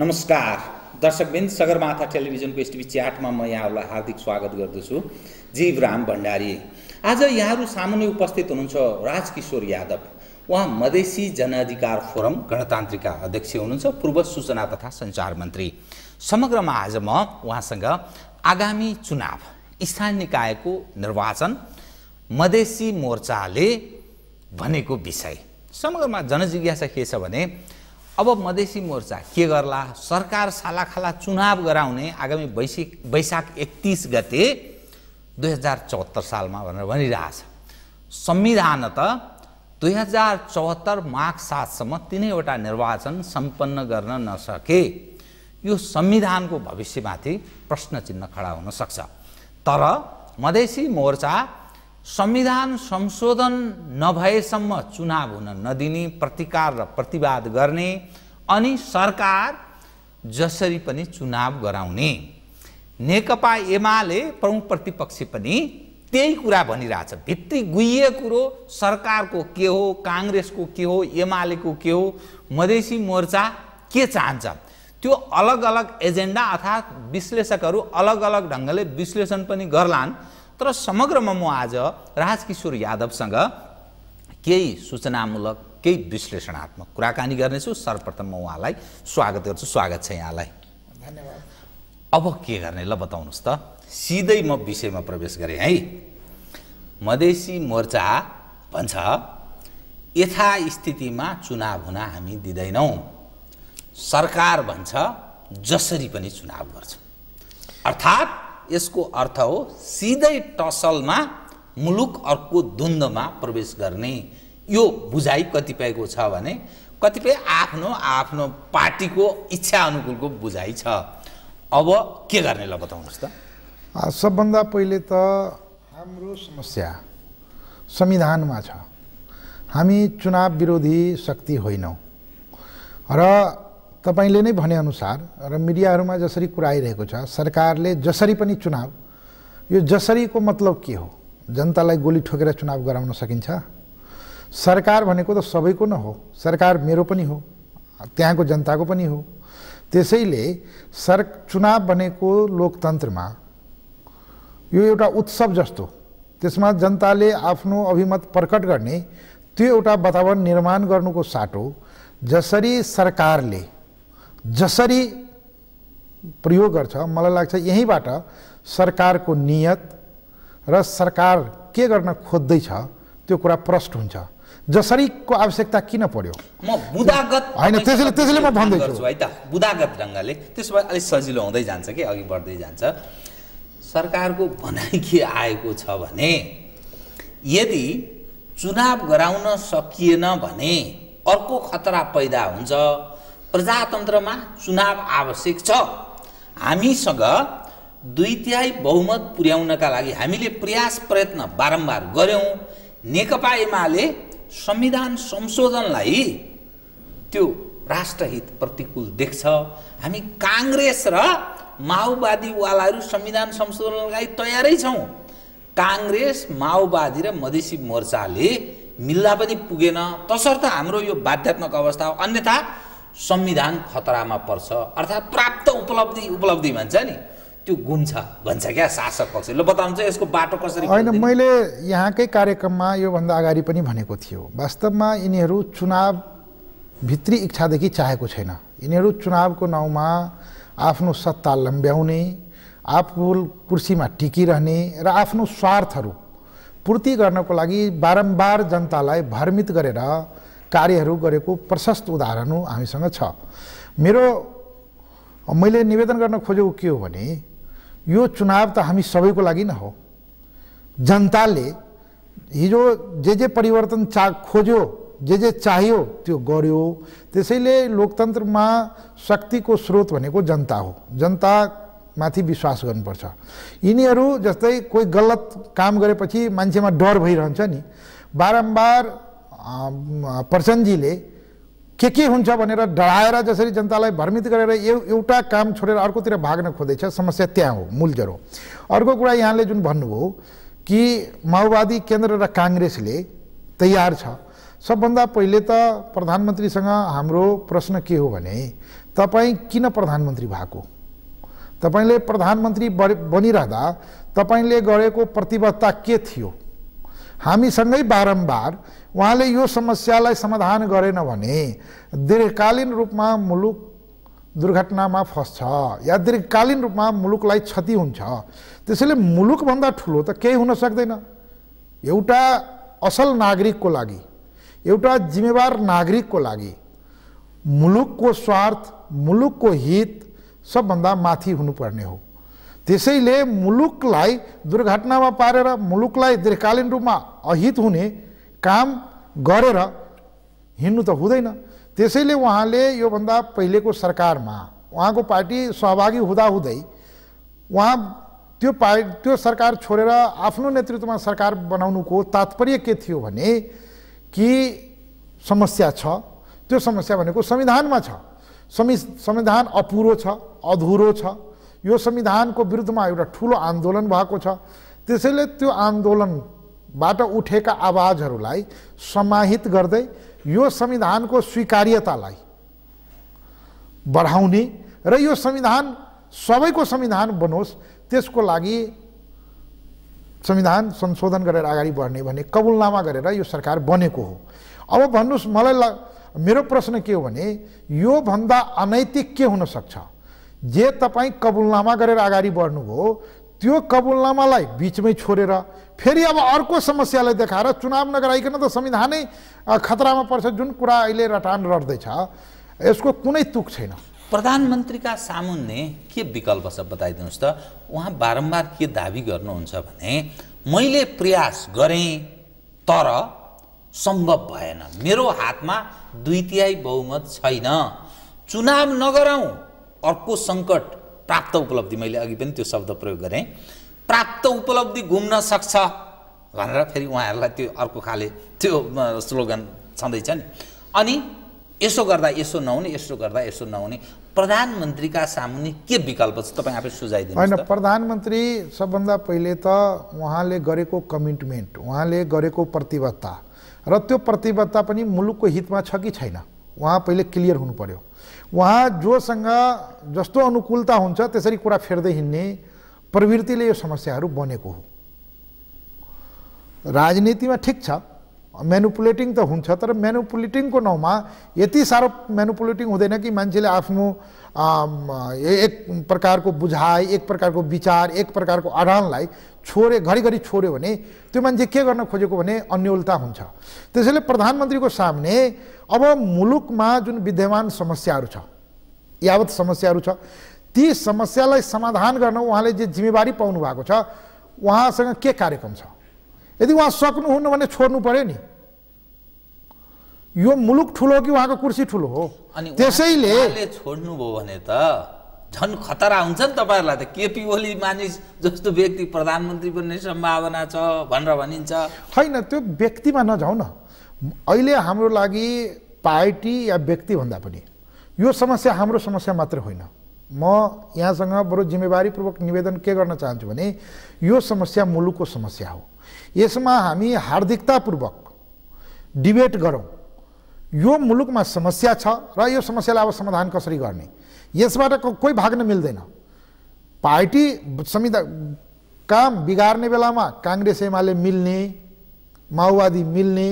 नमस्कार दर्शकबिन्द सगरमाथा टेलिभिजनको एसटिभी च्याटमा म यहाँहरूलाई हार्दिक स्वागत गर्दछु जीवराम भण्डारी आज यहाँहरू सामान्य उपस्थित हुनुहुन्छ राजकिशोर यादव उहाँ मधेसी जनअधिकार फोरम गणतान्त्रिकका अध्यक्ष हुनुहुन्छ पूर्व सूचना तथा सञ्चार मन्त्री समग्रमा आज म उहाँसँग आगामी चुनाव स्थानीय निकायको निर्वाचन मधेसी मोर्चाले भनेको विषय समग्रमा जनजिज्ञासा के छ भने अब मधेसी मोर्चा के गर्ला सरकार सालाखाला चुनाव गराउने आगामी वैशिक वैशाख एकतिस गते दुई हजार चौहत्तर सालमा भनेर भनिरहेछ संविधान त दुई हजार चौहत्तर माघ सातसम्म तिनैवटा निर्वाचन सम्पन्न गर्न नसके यो संविधानको भविष्यमाथि प्रश्न चिन्ह खडा हुन सक्छ तर मधेसी मोर्चा संविधान संशोधन नभएसम्म चुनाव हुन नदिने प्रतिकार र प्रतिवाद गर्ने अनि सरकार जसरी पनि चुनाव गराउने नेकपा एमाले प्रमुख प्रतिपक्ष पनि त्यही कुरा भनिरहेछ भित्री गुह्य कुरो सरकारको के हो काङ्ग्रेसको के हो एमालेको के हो मधेसी मोर्चा के चाहन्छ त्यो अलग अलग एजेन्डा अर्थात् विश्लेषकहरू अलग अलग ढङ्गले विश्लेषण पनि गर्लान् तर समग्रमा म आज राजकिशोर यादवसँग केही सूचनामूलक केही विश्लेषणात्मक कुराकानी गर्नेछु सर्वप्रथम म उहाँलाई स्वागत गर्छु स्वागत छ यहाँलाई धन्यवाद अब के गर्ने ल बताउनुहोस् त सिधै म विषयमा प्रवेश गरेँ है मधेसी मोर्चा भन्छ यथास्थितिमा चुनाव हुन हामी दिँदैनौँ सरकार भन्छ जसरी पनि चुनाव गर्छ अर्थात् यसको अर्थ हो सिधै टसलमा मुलुक अर्को द्वन्द्वमा प्रवेश गर्ने यो बुझाइ कतिपयको छ भने कतिपय आफ्नो आफ्नो पार्टीको इच्छा अनुकूलको बुझाइ छ अब के गर्ने ल बताउनुहोस् त सबभन्दा पहिले त हाम्रो समस्या संविधानमा छ हामी चुनाव विरोधी शक्ति होइनौँ र तपाईँले नै भनेअनुसार र मिडियाहरूमा जसरी कुरा आइरहेको छ सरकारले जसरी पनि चुनाव यो जसरीको मतलब के हो जनतालाई गोली ठोकेर चुनाव गराउन सकिन्छ सरकार भनेको त सबैको न हो सरकार मेरो पनि हो त्यहाँको जनताको पनि हो त्यसैले सर चुनाव भनेको लोकतन्त्रमा यो एउटा उत्सव जस्तो त्यसमा जनताले आफ्नो अभिमत प्रकट गर्ने त्यो एउटा वातावरण निर्माण गर्नुको साटो जसरी सरकारले जसरी प्रयोग गर्छ मलाई लाग्छ यहीँबाट सरकारको नियत र सरकार के गर्न खोज्दैछ त्यो कुरा प्रष्ट हुन्छ जसरीको आवश्यकता किन पर्यो म बुदागत होइन त्यसैले त्यसैले म भन्दैछु है त बुदागत ढङ्गले त्यसो भए अलिक सजिलो हुँदै जान्छ कि अघि बढ्दै जान्छ सरकारको भनाइ के आएको छ भने यदि चुनाव गराउन सकिएन भने अर्को खतरा पैदा हुन्छ प्रजातन्त्रमा चुनाव आवश्यक छ हामीसँग दुई तिहाई बहुमत पुर्याउनका लागि हामीले प्रयास प्रयत्न बारम्बार गऱ्यौँ नेकपा एमाले संविधान संशोधनलाई त्यो राष्ट्रहित प्रतिकूल देख्छ हामी काङ्ग्रेस र माओवादीवालाहरू संविधान संशोधनलाई तयारै छौँ काङ्ग्रेस माओवादी र मधेसी मोर्चाले मिल्दा पनि पुगेन तसर्थ हाम्रो यो बाध्यात्मक अवस्था हो अन्यथा संविधान खतरामा पर्छ अर्थात् प्राप्त उपलब्धि उपलब्धि भन्छ नि त्यो गुम्छ भन्छ क्या शासक पक्षले ल यसको बाटो कसरी होइन मैले यहाँकै कार्यक्रममा योभन्दा अगाडि पनि भनेको थियो वास्तवमा यिनीहरू चुनाव भित्री इच्छादेखि चाहेको छैन यिनीहरू चुनावको नाउँमा आफ्नो सत्ता लम्ब्याउने आफू कुर्सीमा टिकिरहने र आफ्नो स्वार्थहरू पूर्ति गर्नको लागि बारम्बार जनतालाई भ्रमित गरेर कार्यहरू गरेको प्रशस्त उदाहरण हामीसँग छ मेरो मैले निवेदन गर्न खोजेको के हो भने यो चुनाव त हामी सबैको लागि न हो जनताले हिजो जे जे परिवर्तन चा खोज्यो जे जे चाह्यो त्यो गर्यो त्यसैले लोकतन्त्रमा शक्तिको स्रोत भनेको जनता हो जनतामाथि विश्वास गर्नुपर्छ यिनीहरू जस्तै कोही गलत काम गरेपछि मान्छेमा डर भइरहन्छ नि बारम्बार प्रचण्डजीले के के हुन्छ भनेर डराएर जसरी जनतालाई भ्रमित गरेर एउटा काम छोडेर अर्कोतिर भाग्न खोज्दैछ समस्या त्यहाँ हो मूल जरो अर्को कुरा यहाँले जुन भन्नुभयो कि माओवादी केन्द्र र काङ्ग्रेसले तयार छ सबभन्दा पहिले त प्रधानमन्त्रीसँग हाम्रो प्रश्न के हो भने तपाईँ किन प्रधानमन्त्री भएको तपाईँले प्रधानमन्त्री बनिरहँदा तपाईँले गरेको प्रतिबद्धता के थियो हामीसँगै बारम्बार उहाँले यो समस्यालाई समाधान गरेन भने दीर्घकालीन रूपमा मुलुक दुर्घटनामा फस्छ या दीर्घकालीन रूपमा मुलुकलाई क्षति हुन्छ त्यसैले मुलुकभन्दा ठुलो त केही हुन सक्दैन एउटा असल नागरिकको लागि एउटा जिम्मेवार नागरिकको लागि मुलुकको स्वार्थ मुलुकको हित सबभन्दा माथि हुनुपर्ने हो त्यसैले मुलुकलाई दुर्घटनामा पारेर मुलुकलाई दीर्घकालीन रूपमा अहित हुने काम गरेर हिँड्नु त हुँदैन त्यसैले उहाँले योभन्दा पहिलेको सरकारमा उहाँको पार्टी सहभागी हुँदाहुँदै उहाँ त्यो पा त्यो सरकार छोडेर आफ्नो नेतृत्वमा सरकार बनाउनुको तात्पर्य के थियो भने कि समस्या छ त्यो समस्या भनेको संविधानमा छ संविधान अपुरो छ अधुरो छ यो संविधानको विरुद्धमा एउटा ठुलो आन्दोलन भएको छ त्यसैले त्यो आन्दोलनबाट उठेका आवाजहरूलाई समाहित गर्दै यो संविधानको स्वीकार्यतालाई बढाउने र यो संविधान सबैको संविधान बनोस् त्यसको लागि संविधान संशोधन गरेर अगाडि बढ्ने भने कबुलनामा गरेर यो सरकार बनेको हो अब भन्नुहोस् मलाई मेरो प्रश्न के हो भने योभन्दा अनैतिक के हुनसक्छ जे तपाईँ कबुलनामा गरेर अगाडि बढ्नुभयो त्यो कबुलनामालाई बिचमै छोडेर फेरि अब अर्को समस्यालाई देखाएर चुनाव नगराइकन त संविधानै खतरामा पर्छ जुन कुरा अहिले रटान रट्दैछ यसको कुनै तुक छैन प्रधानमन्त्रीका सामुन्ने के विकल्प छ बताइदिनुहोस् त उहाँ बारम्बार के दावी गर्नुहुन्छ भने मैले प्रयास गरेँ तर सम्भव भएन मेरो हातमा दुई तिहाई बहुमत छैन चुनाव नगरौँ अर्को सङ्कट प्राप्त उपलब्धि मैले अघि पनि त्यो शब्द प्रयोग गरेँ प्राप्त उपलब्धि घुम्न सक्छ भनेर फेरि उहाँहरूलाई त्यो अर्को खाले त्यो स्लोगन छँदैछ नि अनि यसो गर्दा यसो नहुने यसो गर्दा यसो नहुने प्रधानमन्त्रीका सामुन्ने के विकल्प छ तपाईँ आफै सुझाइदिनु होइन प्रधानमन्त्री सबभन्दा पहिले त उहाँले गरेको कमिटमेन्ट उहाँले गरेको प्रतिबद्धता र त्यो प्रतिबद्धता पनि मुलुकको हितमा छ कि छैन उहाँ पहिले क्लियर हुनु पर्यो उहाँ जोसँग जस्तो अनुकूलता हुन्छ त्यसरी कुरा फेर्दै हिँड्ने प्रवृत्तिले यो समस्याहरू बनेको हो राजनीतिमा ठिक छ मेनुपुलेटिङ त हुन्छ तर मेनुपुलेटिङको नाउँमा यति साह्रो मेनुपुलेटिङ हुँदैन कि मान्छेले आफ्नो एक प्रकारको बुझाइ एक प्रकारको विचार एक प्रकारको अडानलाई छोड्यो घरिघरि छोड्यो भने त्यो मान्छे के गर्न खोजेको भने अन्यलता हुन्छ त्यसैले प्रधानमन्त्रीको सामने अब मुलुकमा जुन विद्यमान समस्याहरू छ यावत समस्याहरू छ ती समस्यालाई समाधान गर्न उहाँले जे जिम्मेवारी पाउनु भएको छ उहाँसँग के कार्यक्रम छ यदि उहाँ सक्नुहुन्न भने छोड्नु पर्यो नि यो मुलुक ठुलो हो कि उहाँको कुर्सी ठुलो हो अनि त्यसैले छोड्नुभयो भने त झन् खतरा हुन्छ नि तपाईँहरूलाई त केपी ओली मानिस जस्तो व्यक्ति प्रधानमन्त्री बन्ने सम्भावना छ भनेर भनिन्छ होइन त्यो व्यक्तिमा नजाउ न अहिले हाम्रो लागि पार्टी या व्यक्तिभन्दा पनि यो समस्या हाम्रो समस्या मात्र होइन म यहाँसँग बरु जिम्मेवारीपूर्वक निवेदन के गर्न चाहन्छु भने यो समस्या मुलुकको समस्या हो यसमा हामी हार्दिकतापूर्वक डिबेट गरौँ यो मुलुकमा समस्या छ र यो समस्यालाई अब समाधान कसरी गर्ने यसबाट कोही भाग्न मिल्दैन पार्टी संविधान काम बिगार्ने बेलामा काङ्ग्रेस एमाले मिल्ने माओवादी मिल्ने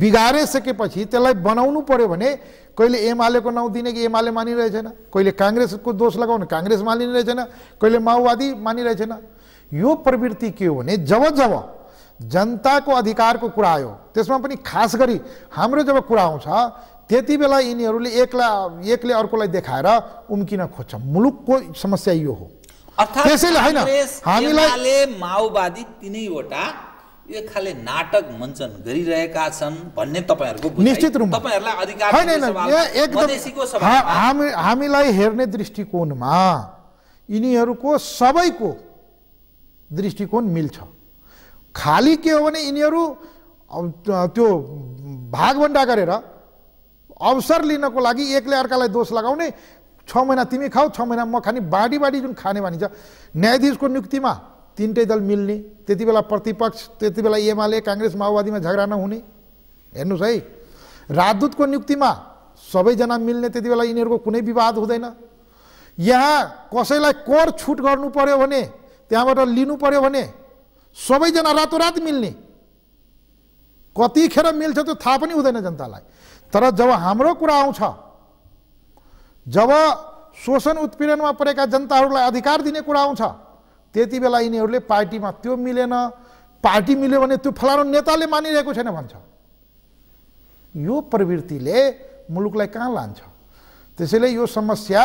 बिगारिसकेपछि त्यसलाई बनाउनु पऱ्यो भने कहिले एमालेको नाउँ दिने कि एमाले मानिरहेछैन कहिले काङ्ग्रेसको दोष लगाउने काङ्ग्रेस मानिरहेछैन कहिले माओवादी मानिरहेछैन यो प्रवृत्ति के हो भने जब जब जनताको अधिकारको कुरा आयो त्यसमा पनि खास गरी हाम्रो जब कुरा आउँछ त्यति बेला यिनीहरूले एकला एकले अर्कोलाई देखाएर उम्किन खोज्छ मुलुकको समस्या यो हो त्यसैले होइन हामीलाई माओवादी तिनैवटा एक खाले नाटक मञ्चन गरिरहेका छन् भन्ने तपाईँहरूको निश्चित रूपमा तपाईँहरूलाई अधिकार एकदम हामी हामीलाई हेर्ने दृष्टिकोणमा यिनीहरूको सबैको दृष्टिकोण मिल्छ खाली के हो भने यिनीहरू त्यो भागभन्डा गरेर अवसर लिनको लागि एकले अर्कालाई दोष लगाउने छ महिना तिमी खाऊ छ महिना म खाने बाँडी बाँडी जुन खाने भनिन्छ न्यायाधीशको नियुक्तिमा तिनटै दल मिल्ने त्यति बेला प्रतिपक्ष त्यति बेला एमाले काङ्ग्रेस माओवादीमा झगडा नहुने हेर्नुहोस् है राजदूतको नियुक्तिमा सबैजना मिल्ने त्यति बेला यिनीहरूको कुनै विवाद हुँदैन यहाँ कसैलाई कर छुट गर्नु पर्यो भने त्यहाँबाट लिनु पर्यो भने सबैजना रातोरात मिल्ने कतिखेर मिल्छ त्यो थाहा पनि हुँदैन जनतालाई तर जब हाम्रो कुरा आउँछ जब शोषण उत्पीडनमा परेका जनताहरूलाई अधिकार दिने कुरा आउँछ त्यति बेला यिनीहरूले पार्टीमा त्यो मिलेन पार्टी मिल्यो भने त्यो फलानु नेताले मानिरहेको छैन भन्छ यो प्रवृत्तिले मुलुकलाई कहाँ लान्छ त्यसैले यो समस्या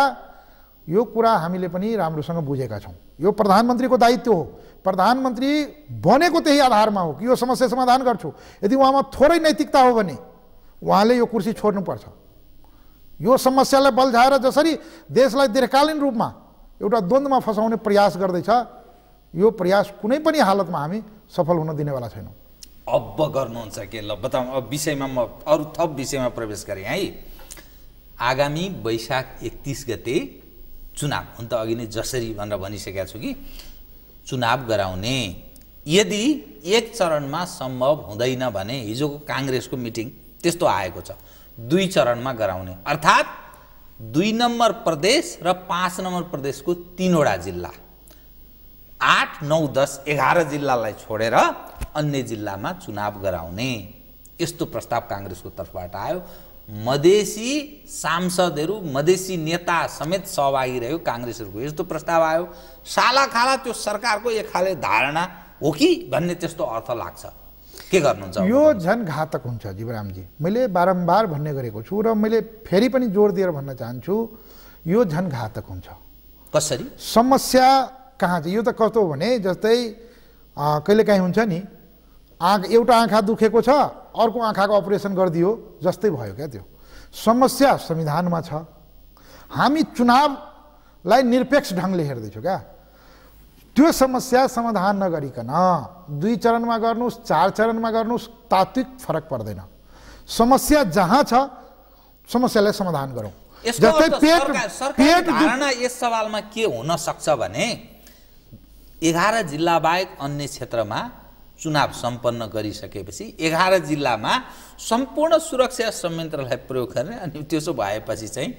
यो कुरा हामीले पनि राम्रोसँग बुझेका छौँ यो प्रधानमन्त्रीको दायित्व हो प्रधानमन्त्री बनेको त्यही आधारमा हो कि यो समस्या समाधान गर्छु यदि उहाँमा थोरै नैतिकता हो भने उहाँले यो कुर्सी छोड्नुपर्छ यो समस्यालाई बल्झाएर जसरी देशलाई दीर्घकालीन रूपमा एउटा द्वन्द्वमा फसाउने प्रयास गर्दैछ यो प्रयास कुनै पनि हालतमा हामी सफल हुन दिनेवाला छैनौँ अब गर्नुहुन्छ के ल बताउँ अब विषयमा म अरू थप विषयमा प्रवेश गरेँ है आगामी वैशाख एकतिस गते चुनाव हुन त अघि नै जसरी भनेर भनिसकेका छु कि चुनाव गराउने यदि एक चरणमा सम्भव हुँदैन भने हिजोको काङ्ग्रेसको मिटिङ त्यस्तो आएको छ दुई चरणमा गराउने अर्थात् दुई नम्बर प्रदेश र पाँच नम्बर प्रदेशको तिनवटा जिल्ला आठ नौ दस एघार जिल्लालाई छोडेर अन्य जिल्लामा चुनाव गराउने यस्तो प्रस्ताव काङ्ग्रेसको तर्फबाट आयो मधेसी सांसदहरू मधेसी नेता समेत सहभागी रह्यो काङ्ग्रेसहरूको यस्तो प्रस्ताव आयो सालाखाला त्यो सरकारको एक खाले धारणा हो कि भन्ने त्यस्तो अर्थ लाग्छ के गर्नुहुन्छ यो झन् घातक हुन्छ जीवरामजी मैले बारम्बार भन्ने गरेको छु र मैले फेरि पनि जोड दिएर भन्न चाहन्छु यो झन् घातक हुन्छ कसरी समस्या कहाँ छ यो त कस्तो भने जस्तै कहिलेकाहीँ हुन्छ नि आँख एउटा आँखा दुखेको छ अर्को आँखाको अपरेसन गरिदियो जस्तै भयो क्या त्यो समस्या संविधानमा छ हामी चुनावलाई निरपेक्ष ढङ्गले हेर्दैछौँ क्या त्यो समस्या समाधान नगरिकन दुई चरणमा गर्नुहोस् चार चरणमा गर्नुहोस् तात्विक फरक पर्दैन समस्या जहाँ छ समस्यालाई समाधान गरौँ जस्तै पेट पेट धारणा यस सवालमा के हुन सक्छ भने एघार जिल्ला बाहेक अन्य क्षेत्रमा चुनाव सम्पन्न गरिसकेपछि एघार जिल्लामा सम्पूर्ण सुरक्षा संयन्त्रलाई प्रयोग गर्ने अनि त्यसो भएपछि चाहिँ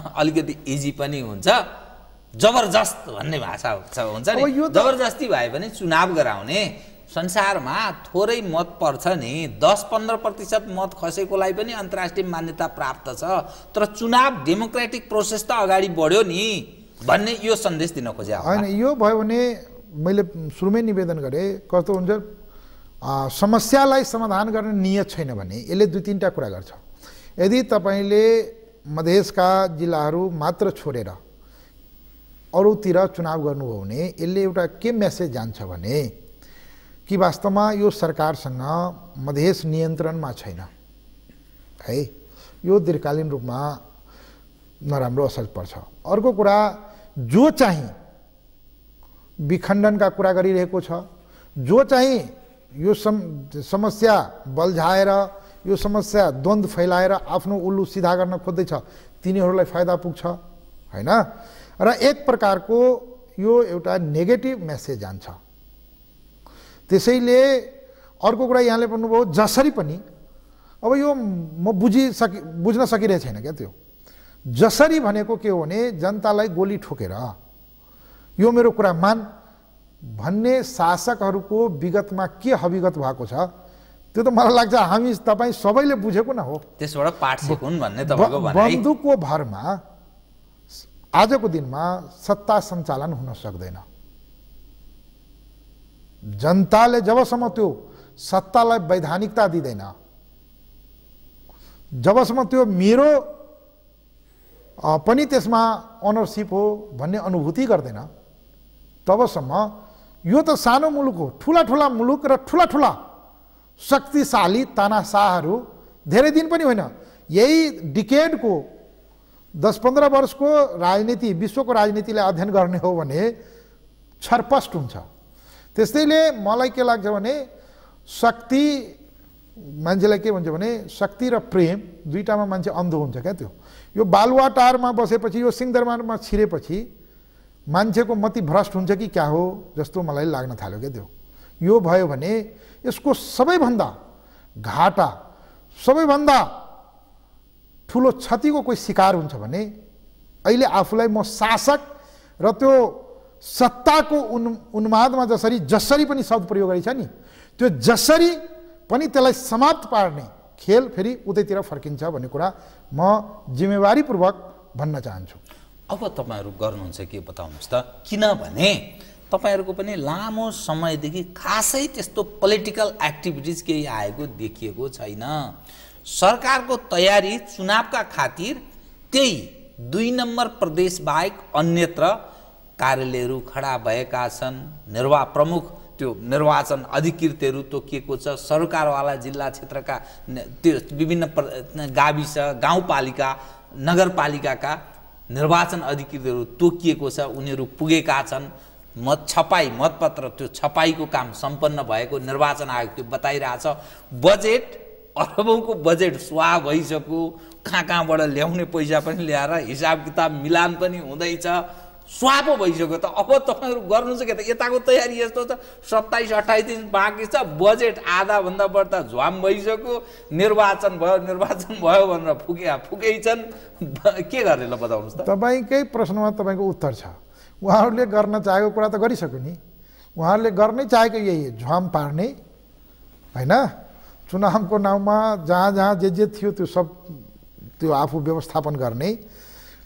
अलिकति इजी पनि हुन्छ जबरजस्त भन्ने भाषा हुन्छ नि जबरजस्ती भए पनि चुनाव गराउने संसारमा थोरै मत पर्छ नि दस पन्ध्र प्रतिशत मत खसेकोलाई पनि अन्तर्राष्ट्रिय मान्यता प्राप्त छ तर चुनाव डेमोक्रेटिक प्रोसेस त अगाडि बढ्यो नि भन्ने यो सन्देश दिन खोजे होइन यो भयो भने मैले सुरुमै निवेदन गरेँ कस्तो हुन्छ समस्यालाई समाधान गर्ने नियत छैन भने यसले दुई तिनवटा कुरा गर्छ यदि तपाईँले मधेसका जिल्लाहरू मात्र छोडेर अरूतिर चुनाव गर्नुभयो भने यसले एउटा के मेसेज जान्छ भने कि वास्तवमा यो सरकारसँग मधेस नियन्त्रणमा छैन है यो दीर्घकालीन रूपमा नराम्रो असर पर्छ अर्को कुरा जो चाहिँ विखण्डनका कुरा गरिरहेको छ जो चाहिँ यो सम समस्या बल्झाएर यो समस्या द्वन्द्व फैलाएर आफ्नो उल्लु सिधा गर्न खोज्दैछ तिनीहरूलाई फाइदा पुग्छ होइन र एक प्रकारको यो एउटा नेगेटिभ मेसेज जान्छ त्यसैले अर्को कुरा यहाँले भन्नुभयो जसरी पनि अब यो म बुझिसकि बुझ्न सकिरहेको छैन क्या त्यो जसरी भनेको के हो भने जनतालाई गोली ठोकेर यो मेरो कुरा मान भन्ने शासकहरूको विगतमा के हविगत भएको छ त्यो त मलाई लाग्छ हामी तपाईँ सबैले बुझेको न हो त्यसबाट पाठ भन्ने बन्दुकको भरमा आजको दिनमा सत्ता सञ्चालन हुन सक्दैन जनताले जबसम्म त्यो सत्तालाई वैधानिकता दिँदैन जबसम्म त्यो मेरो पनि त्यसमा ओनरसिप हो भन्ने अनुभूति गर्दैन तबसम्म यो त सानो मुलुक हो ठुला ठुला मुलुक र ठुला ठुला शक्तिशाली तानासाहहरू धेरै दिन पनि होइन यही डिकेडको दस पन्ध्र वर्षको राजनीति विश्वको राजनीतिलाई अध्ययन गर्ने हो भने छरपष्ट हुन्छ त्यस्तैले मलाई के लाग्छ भने शक्ति मान्छेलाई के भन्छ भने शक्ति र प्रेम दुइटामा मान्छे अन्ध हुन्छ क्या त्यो यो बालुवा टारमा बसेपछि यो सिंहदरबारमा छिरेपछि मान्छेको मति भ्रष्ट हुन्छ कि क्या हो जस्तो मलाई लाग्न थाल्यो क्या त्यो यो भयो भने यसको सबैभन्दा घाटा सबैभन्दा ठुलो क्षतिको कोही शिकार हुन्छ भने अहिले आफूलाई म शासक र त्यो सत्ताको उन् उन्मादमा जसरी जसरी पनि शब्द प्रयोग नि त्यो जसरी पनि त्यसलाई समाप्त पार्ने खेल फेरि उतैतिर फर्किन्छ भन्ने कुरा म जिम्मेवारीपूर्वक भन्न चाहन्छु अब तपाईँहरू गर्नुहुन्छ के बताउनुहोस् त किनभने तपाईँहरूको पनि लामो समयदेखि खासै त्यस्तो पोलिटिकल एक्टिभिटिज केही आएको देखिएको छैन सरकारको तयारी चुनावका खातिर त्यही दुई नम्बर प्रदेश बाहेक अन्यत्र कार्यालयहरू खडा भएका छन् निर्वा प्रमुख त्यो निर्वाचन अधिकृतहरू तोकिएको छ सरकारवाला जिल्ला क्षेत्रका त्यो विभिन्न प्र गाविस गाउँपालिका नगरपालिकाका निर्वाचन अधिकृतहरू तोकिएको छ उनीहरू पुगेका छन् मत छपाई मतपत्र त्यो छपाईको काम सम्पन्न भएको निर्वाचन आयोग त्यो बताइरहेछ बजेट अरबौँको बजेट स्वा भइसक्यो कहाँ कहाँबाट ल्याउने पैसा पनि ल्याएर हिसाब किताब मिलान पनि हुँदैछ स्वा पो भइसक्यो त अब तपाईँहरू गर्नु चाहिँ के त यताको तयारी यस्तो छ सत्ताइस अठाइस दिन बाँकी छ बजेट आधाभन्दा बढ्दा झ्वाम भइसक्यो निर्वाचन भयो निर्वाचन भयो भनेर फुके फुकै छन् के गर्ने ल बताउनुहोस् त तपाईँकै प्रश्नमा तपाईँको उत्तर छ उहाँहरूले गर्न चाहेको कुरा त गरिसक्यो नि उहाँहरूले गर्नै चाहेको यही झ्वाम पार्ने होइन चुनावको नाउँमा जहाँ जहाँ जे जे थियो त्यो सब त्यो आफू व्यवस्थापन गर्ने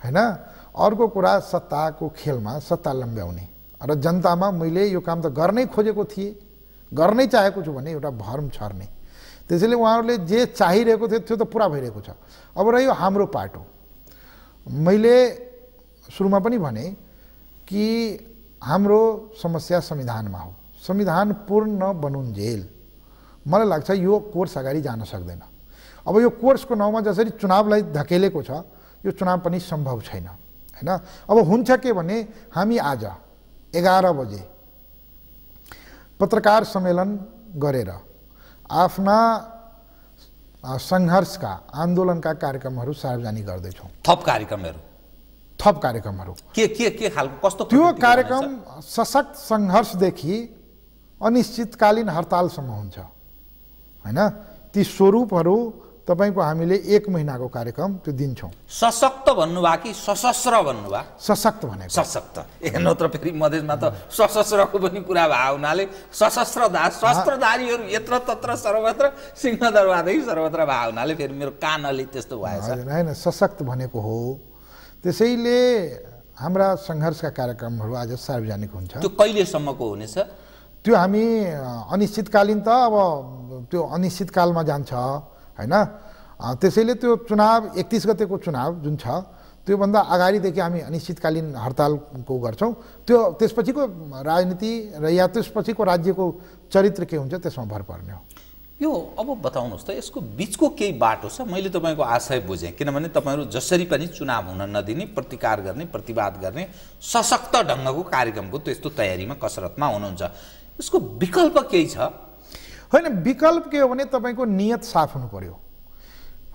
होइन अर्को कुरा सत्ताको खेलमा सत्ता लम्ब्याउने र जनतामा मैले यो काम त गर्नै खोजेको थिएँ गर्नै चाहेको छु भने एउटा भर्म छर्ने त्यसैले उहाँहरूले जे चाहिरहेको थियो त्यो त पुरा भइरहेको छ अब रह्यो हाम्रो पाटो मैले सुरुमा पनि भने कि हाम्रो समस्या संविधानमा हो संविधान पूर्ण बनुन्जेल मलाई लाग्छ यो कोर्स अगाडि जान सक्दैन अब यो कोर्सको नाउँमा जसरी चुनावलाई धकेलेको छ यो चुनाव पनि सम्भव छैन होइन अब हुन्छ के भने हामी आज एघार बजे पत्रकार सम्मेलन गरेर आफ्ना सङ्घर्षका आन्दोलनका कार्यक्रमहरू सार्वजनिक गर्दैछौँ थप कार्यक्रमहरू थप कार्यक्रमहरू के के के खालको कस्तो त्यो कार्यक्रम सशक्त सङ्घर्षदेखि अनिश्चितकालीन हडतालसम्म हुन्छ होइन ती स्वरूपहरू तपाईँको हामीले एक महिनाको कार्यक्रम त्यो दिन्छौँ सशक्त भन्नुभयो कि सशस्त्र भन्नुभयो सशक्त भनेको सशक्त हेर्नु त फेरि मधेसमा त सशस्त्रको पनि कुरा भएको हुनाले सशस्त्र दा शस्त्रधारीहरू यत्र तत्र सर्वत्र सिंहदरबारदेखि सर्वत्र भए हुनाले फेरि मेरो कान अलिक त्यस्तो भएछ होइन सशक्त भनेको हो त्यसैले हाम्रा सङ्घर्षका कार्यक्रमहरू आज सार्वजनिक हुन्छ त्यो कहिलेसम्मको हुनेछ त्यो हामी अनिश्चितकालीन त अब त्यो अनिश्चितकालमा जान्छ होइन त्यसैले त्यो चुनाव एकतिस गतेको चुनाव जुन छ त्योभन्दा अगाडिदेखि हामी अनिश्चितकालीन हडतालको गर्छौँ त्यो त्यसपछिको राजनीति र या त्यसपछिको राज्यको चरित्र के हुन्छ त्यसमा भर पर्ने हो यो अब बताउनुहोस् त यसको बिचको केही बाटो छ मैले तपाईँको आशय बुझेँ किनभने तपाईँहरू जसरी पनि चुनाव हुन नदिने प्रतिकार गर्ने प्रतिवाद गर्ने सशक्त ढङ्गको कार्यक्रमको त्यस्तो तयारीमा कसरतमा हुनुहुन्छ यसको विकल्प केही छ होइन विकल्प के हो भने तपाईँको नियत साफ हुनु पऱ्यो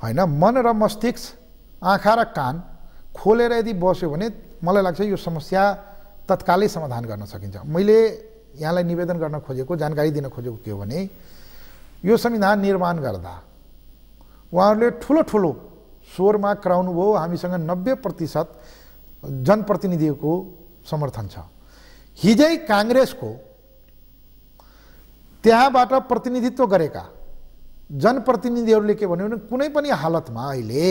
होइन मन र मस्तिष्क आँखा र कान खोलेर यदि बस्यो भने मलाई लाग्छ यो समस्या तत्कालै समाधान गर्न सकिन्छ मैले यहाँलाई निवेदन गर्न खोजेको जानकारी दिन खोजेको के हो भने यो संविधान निर्माण गर्दा उहाँहरूले ठुलो ठुलो स्वरमा कराउनुभयो हामीसँग नब्बे प्रतिशत जनप्रतिनिधिको समर्थन छ हिजै काङ्ग्रेसको त्यहाँबाट प्रतिनिधित्व गरेका जनप्रतिनिधिहरूले के भन्यो भने कुनै पनि हालतमा अहिले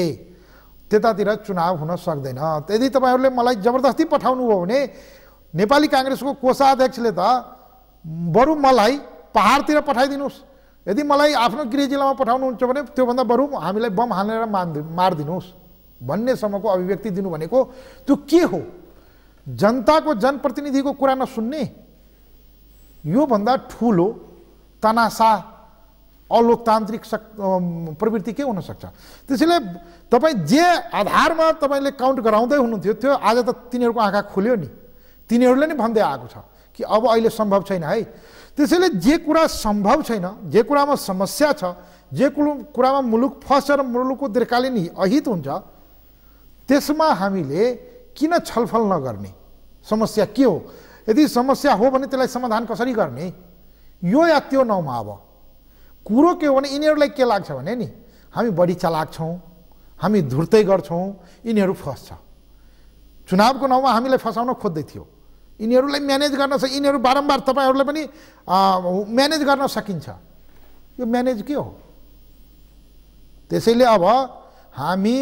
त्यतातिर चुनाव हुन सक्दैन यदि तपाईँहरूले मलाई जबरजस्ती पठाउनु पठाउनुभयो भने नेपाली काङ्ग्रेसको कोषाध्यक्षले त बरु मलाई पहाडतिर पठाइदिनुहोस् यदि मलाई आफ्नो गृह जिल्लामा पठाउनुहुन्छ भने त्योभन्दा बरु हामीलाई बम हालेर मारिदि मारिदिनुहोस् भन्नेसम्मको अभिव्यक्ति दिनु भनेको त्यो के हो जनताको जनप्रतिनिधिको कुरा नसुन्ने योभन्दा ठुलो तनासा अलोकतान्त्रिक सक् प्रवृत्ति के हुनसक्छ त्यसैले तपाईँ जे आधारमा तपाईँले काउन्ट गराउँदै हुनुहुन्थ्यो त्यो आज त तिनीहरूको आँखा खुल्यो नि तिनीहरूले नै भन्दै आएको छ कि अब अहिले सम्भव छैन है त्यसैले जे कुरा सम्भव छैन जे कुरामा समस्या छ जे कुरो कुरामा मुलुक फस्छ र मुलुकको दीर्घकालीन अहित हुन्छ त्यसमा हामीले किन छलफल नगर्ने समस्या के हो यदि समस्या हो भने त्यसलाई समाधान कसरी गर्ने यो या त्यो नाउँमा अब कुरो के हो भने यिनीहरूलाई के लाग्छ भने नि हामी बढी चलाक छौँ हामी धुर्तै गर्छौँ यिनीहरू फस्छ चुनावको नाउँमा हामीलाई फसाउन खोज्दै थियो यिनीहरूलाई म्यानेज गर्न सक यिनीहरू बारम्बार तपाईँहरूलाई पनि म्यानेज गर्न सकिन्छ यो म्यानेज के हो त्यसैले अब हामी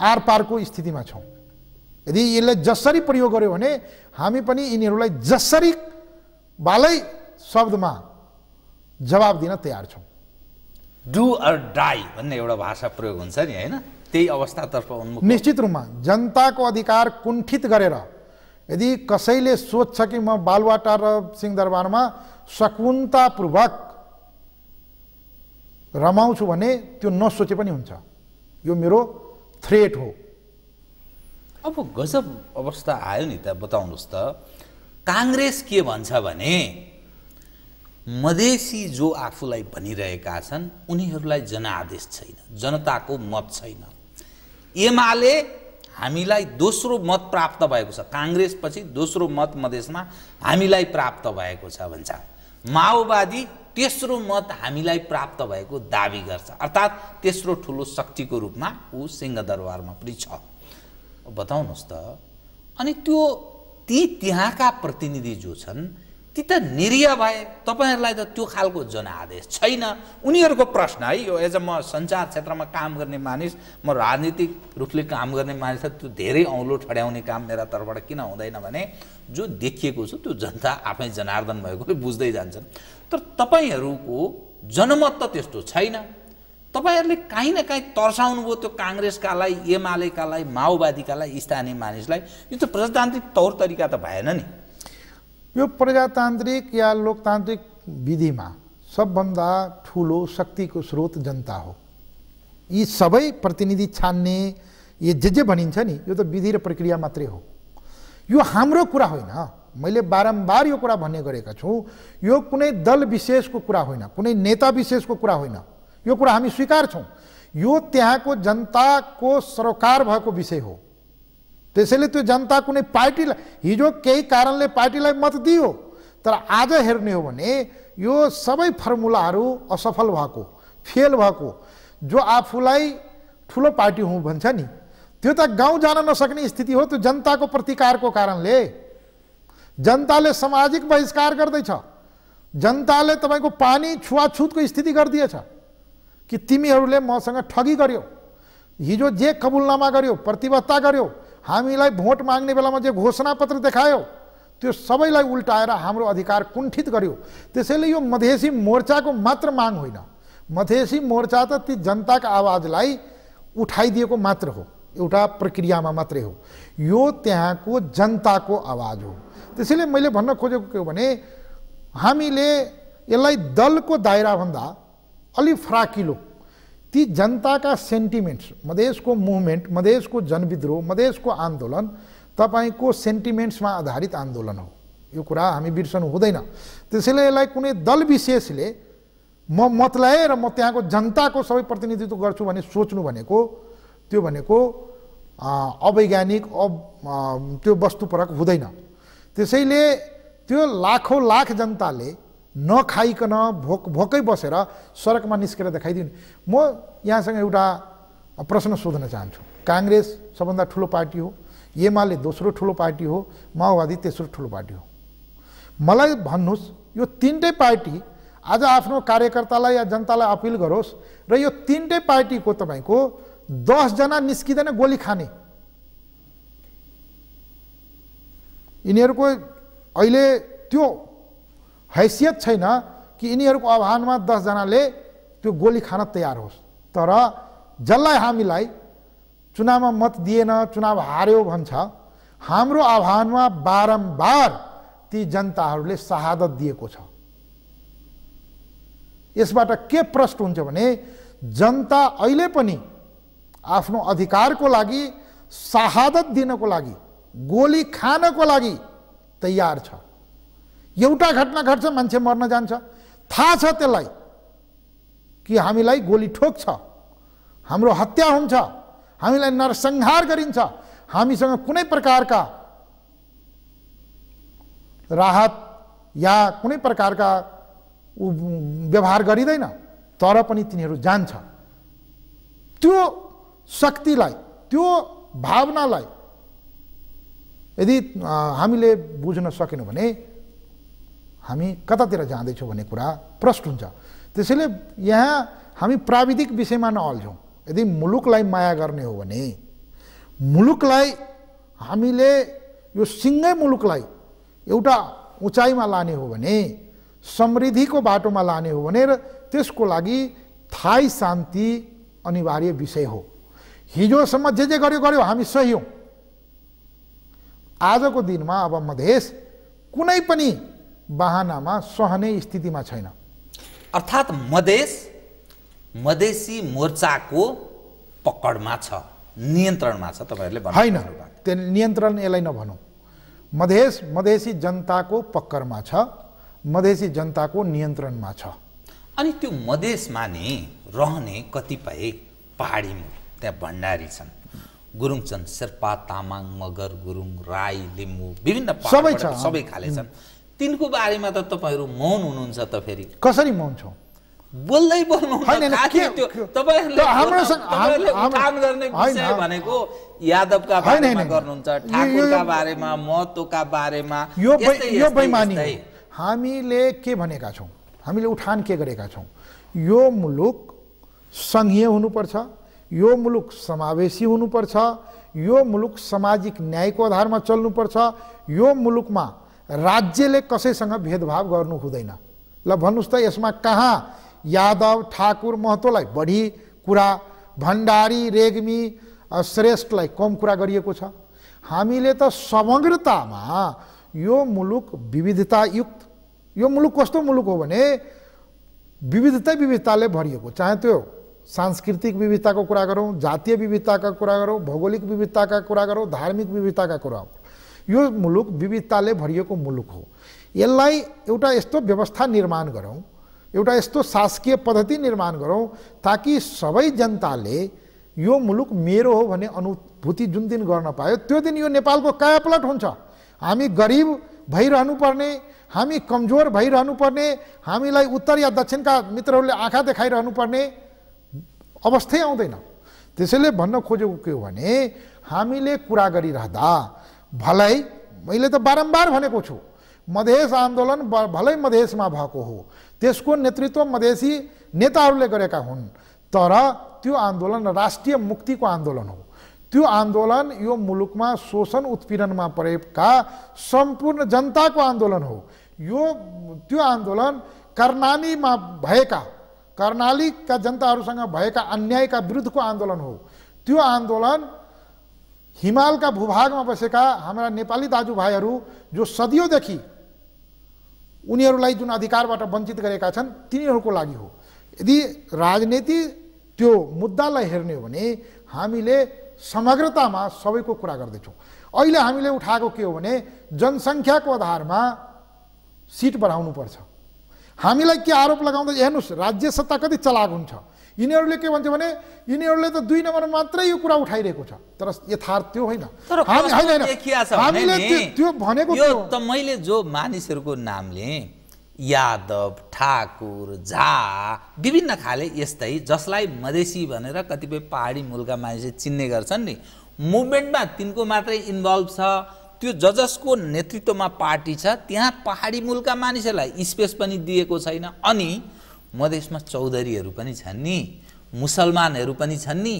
आरपारको स्थितिमा छौँ यदि यसलाई जसरी प्रयोग गर्यो भने हामी पनि यिनीहरूलाई जसरी बालै शब्दमा जवाब दिन तयार छौँ डु अर डाई भन्ने एउटा भाषा प्रयोग हुन्छ नि होइन त्यही अवस्थातर्फ उन्मुख निश्चित रूपमा जनताको अधिकार कुण्ठित गरेर यदि कसैले सोध्छ कि म बालुवाटार र सिंहदरबारमा सकुन्तापूर्वक रमाउँछु भने त्यो नसोचे पनि हुन्छ यो मेरो थ्रेट हो अब गजब अवस्था आयो नि त बताउनुहोस् त काङ्ग्रेस के भन्छ भने मधेसी जो आफूलाई भनिरहेका छन् उनीहरूलाई जनआदेश छैन जनताको मत छैन एमाले हामीलाई दोस्रो मत प्राप्त भएको छ काङ्ग्रेसपछि दोस्रो मत मधेसमा हामीलाई प्राप्त भएको छ भन्छ माओवादी तेस्रो मत हामीलाई प्राप्त भएको दावी गर्छ अर्थात् तेस्रो ठुलो शक्तिको रूपमा ऊ सिंहदरबारमा पनि छ बताउनुहोस् त अनि त्यो ती त्यहाँका प्रतिनिधि जो छन् ती त निरीह भए तपाईँहरूलाई त त्यो खालको जनादेश छैन उनीहरूको प्रश्न है यो एज अ म सञ्चार क्षेत्रमा काम गर्ने मानिस म राजनीतिक रूपले काम गर्ने मानिस त्यो धेरै औँलो ठड्याउने काम मेरा तर्फबाट किन हुँदैन भने जो देखिएको छ त्यो जनता आफै जनार्दन भएकोले बुझ्दै जान्छन् तर तपाईँहरूको जनमत त त्यस्तो छैन तपाईँहरूले काहीँ न काहीँ तर्साउनुभयो त्यो काङ्ग्रेसकालाई एमालेकालाई माओवादीकालाई स्थानीय मानिसलाई यो त प्रजातान्त्रिक तौर तरिका त भएन नि यो प्रजातान्त्रिक या लोकतान्त्रिक विधिमा सबभन्दा ठुलो शक्तिको स्रोत जनता हो यी सबै प्रतिनिधि छान्ने यो जे जे भनिन्छ नि यो त विधि र प्रक्रिया मात्रै हो यो हाम्रो कुरा होइन मैले बारम्बार यो कुरा भन्ने गरेका छु यो कुनै दल विशेषको कुरा होइन कुनै नेता विशेषको कुरा होइन यो कुरा हामी स्वीकार छौँ यो त्यहाँको जनताको सरोकार भएको विषय हो त्यसैले त्यो जनता कुनै पार्टीलाई हिजो केही कारणले पार्टीलाई मत दियो तर आज हेर्ने हो भने यो सबै फर्मुलाहरू असफल भएको फेल भएको जो आफूलाई ठुलो पार्टी हुँ भन्छ नि त्यो त गाउँ जान नसक्ने स्थिति हो त्यो जनताको प्रतिकारको कारणले जनताले सामाजिक बहिष्कार गर्दैछ जनताले तपाईँको पानी छुवाछुतको स्थिति गरिदिएछ कि तिमीहरूले मसँग ठगी गर्यो हिजो जे कबुलनामा गर्यो प्रतिबद्धता गर्यो हामीलाई भोट माग्ने बेलामा जे घोषणापत्र देखायो त्यो सबैलाई उल्टाएर हाम्रो अधिकार कुण्ठित गर्यो त्यसैले यो मधेसी मोर्चाको मात्र माग होइन मधेसी मोर्चा त ती जनताको आवाजलाई उठाइदिएको मात्र हो एउटा प्रक्रियामा मात्रै हो यो त्यहाँको जनताको आवाज हो त्यसैले मैले भन्न खोजेको के हो भने हामीले यसलाई दलको दायराभन्दा अलि फ्राकिलो ती जनताका सेन्टिमेन्ट्स मधेसको मुभमेन्ट मधेसको जनविद्रोह मधेसको आन्दोलन तपाईँको सेन्टिमेन्ट्समा आधारित आन्दोलन हो यो कुरा हामी बिर्सनु हुँदैन त्यसैले यसलाई कुनै दल विशेषले म मतलाई र म त्यहाँको जनताको सबै प्रतिनिधित्व गर्छु भने सोच्नु भनेको त्यो भनेको अवैज्ञानिक अब त्यो वस्तुपरक हुँदैन त्यसैले त्यो लाखौँ लाख जनताले नखाइकन भोक भोकै बसेर सडकमा निस्केर देखाइदिनु म यहाँसँग एउटा प्रश्न सोध्न चाहन्छु काङ्ग्रेस सबभन्दा ठुलो पार्टी हो एमाले दोस्रो ठुलो पार्टी हो माओवादी तेस्रो ठुलो पार्टी हो मलाई भन्नुहोस् यो तिनटै पार्टी आज आफ्नो कार्यकर्तालाई या जनतालाई अपिल गरोस् र यो तिनटै पार्टीको तपाईँको दसजना निस्किँदैन गोली खाने यिनीहरूको अहिले त्यो हैसियत छैन कि यिनीहरूको आह्वानमा दसजनाले त्यो गोली खान तयार होस् तर जसलाई हामीलाई चुनावमा मत दिएन चुनाव हार्यो भन्छ हाम्रो आह्वानमा बारम्बार ती जनताहरूले शहादत दिएको छ यसबाट के प्रश्न हुन्छ भने जनता अहिले पनि आफ्नो अधिकारको लागि शहादत दिनको लागि गोली खानको लागि तयार छ एउटा घटना घट्छ मान्छे मर्न जान्छ थाहा छ त्यसलाई कि हामीलाई गोली ठोक्छ हाम्रो हत्या हुन्छ हामीलाई नरसंहार गरिन्छ हामीसँग कुनै प्रकारका राहत या कुनै प्रकारका व्यवहार गरिँदैन तर पनि तिनीहरू जान्छ त्यो शक्तिलाई त्यो भावनालाई यदि हामीले बुझ्न सकेनौँ भने हामी कतातिर जाँदैछौँ भन्ने कुरा प्रष्ट हुन्छ त्यसैले यहाँ हामी प्राविधिक विषयमा नअल्छौँ यदि मुलुकलाई माया गर्ने हो भने मुलुकलाई हामीले यो सिङ्गै मुलुकलाई एउटा उचाइमा लाने हो भने समृद्धिको बाटोमा लाने हो भने र त्यसको लागि थाई शान्ति अनिवार्य विषय हो हिजोसम्म जे जे गर्यो गर्यो हामी सही हौँ आजको दिनमा अब मधेस कुनै पनि बाहनामा सहने स्थितिमा छैन अर्थात् मधेस मधेसी मोर्चाको पकडमा छ नियन्त्रणमा छ तपाईँहरूले होइन त्यो नियन्त्रण यसलाई नभनौँ मधेस मधेसी जनताको पक्करमा छ मधेसी जनताको नियन्त्रणमा छ अनि त्यो मधेसमा नि रहने कतिपय पहाडी त्यहाँ भण्डारी छन् गुरुङ छन् शेर्पा तामाङ मगर गुरुङ राई लिम्बू विभिन्न सबै छ सबै खाले छन् तिनको बारेमा त तपाईँहरू मौन हुनुहुन्छ त फेरि कसरी मौन छौँ बोल्दै बोल्नु गर्ने भनेको यादवका बारेमा गर्नुहुन्छ ठाकुरका बारेमा बारेमा यो बैमानी हामीले के भनेका छौँ हामीले उठान के गरेका छौँ यो मुलुक सङ्घीय हुनुपर्छ यो मुलुक समावेशी हुनुपर्छ यो मुलुक सामाजिक न्यायको आधारमा चल्नुपर्छ यो मुलुकमा राज्यले कसैसँग भेदभाव गर्नु हुँदैन ल भन्नुहोस् त यसमा कहाँ यादव ठाकुर महतोलाई बढी कुरा भण्डारी रेग्मी श्रेष्ठलाई कम कुरा गरिएको छ हामीले त समग्रतामा यो मुलुक विविधतायुक्त यो मुलुक कस्तो मुलुक हो भने विविधता विविधताले भरिएको चाहे त्यो सांस्कृतिक विविधताको कुरा गरौँ जातीय विविधताका कुरा गरौँ भौगोलिक विविधताका कुरा गरौँ धार्मिक विविधताका कुरा यो मुलुक विविधताले भरिएको मुलुक हो यसलाई एउटा यस्तो व्यवस्था निर्माण गरौँ एउटा यस्तो शासकीय पद्धति निर्माण गरौँ ताकि सबै जनताले यो मुलुक मेरो हो भन्ने अनुभूति जुन दिन गर्न पायो त्यो दिन यो नेपालको कायापलट हुन्छ हामी गरिब भइरहनु पर्ने हामी कमजोर भइरहनु पर्ने हामीलाई उत्तर या दक्षिणका मित्रहरूले आँखा देखाइरहनु पर्ने अवस्थै आउँदैन त्यसैले भन्न खोजेको के हो भने हामीले कुरा गरिरहँदा भलै मैले त बारम्बार भनेको छु मधेस आन्दोलन भलै मधेसमा भएको हो त्यसको नेतृत्व मधेसी नेताहरूले गरेका हुन् तर त्यो आन्दोलन राष्ट्रिय मुक्तिको आन्दोलन हो त्यो आन्दोलन यो मुलुकमा शोषण उत्पीडनमा परेका सम्पूर्ण जनताको आन्दोलन हो यो त्यो आन्दोलन कर्णालीमा भएका कर्णालीका जनताहरूसँग भएका अन्यायका विरुद्धको आन्दोलन हो त्यो आन्दोलन हिमालका भूभागमा बसेका हाम्रा नेपाली दाजुभाइहरू जो सदियोदेखि उनीहरूलाई जुन अधिकारबाट वञ्चित गरेका छन् तिनीहरूको लागि हो यदि राजनीति त्यो मुद्दालाई हेर्ने हो भने हामीले समग्रतामा सबैको कुरा गर्दैछौँ अहिले हामीले उठाएको के हो भने जनसङ्ख्याको आधारमा सिट बढाउनुपर्छ हामीलाई के आरोप लगाउँदा हेर्नुहोस् राज्य सत्ता कति चलाक हुन्छ यिनीहरूले के भन्थ्यो भने यिनीहरूले त दुई नम्बर मात्रै यो कुरा उठाइरहेको छ तर यथार्थ त्यो होइन त्यो भनेको त मैले जो मानिसहरूको नामले यादव ठाकुर झा विभिन्न खाले यस्तै जसलाई मधेसी भनेर कतिपय पहाडी मुलका मानिसले चिन्ने गर्छन् नि मुभमेन्टमा तिनको मात्रै इन्भल्भ छ त्यो ज जसको नेतृत्वमा पार्टी छ त्यहाँ पहाडी मुलका मानिसहरूलाई स्पेस पनि दिएको छैन अनि मधेसमा चौधरीहरू पनि छन् नि मुसलमानहरू पनि छन् नि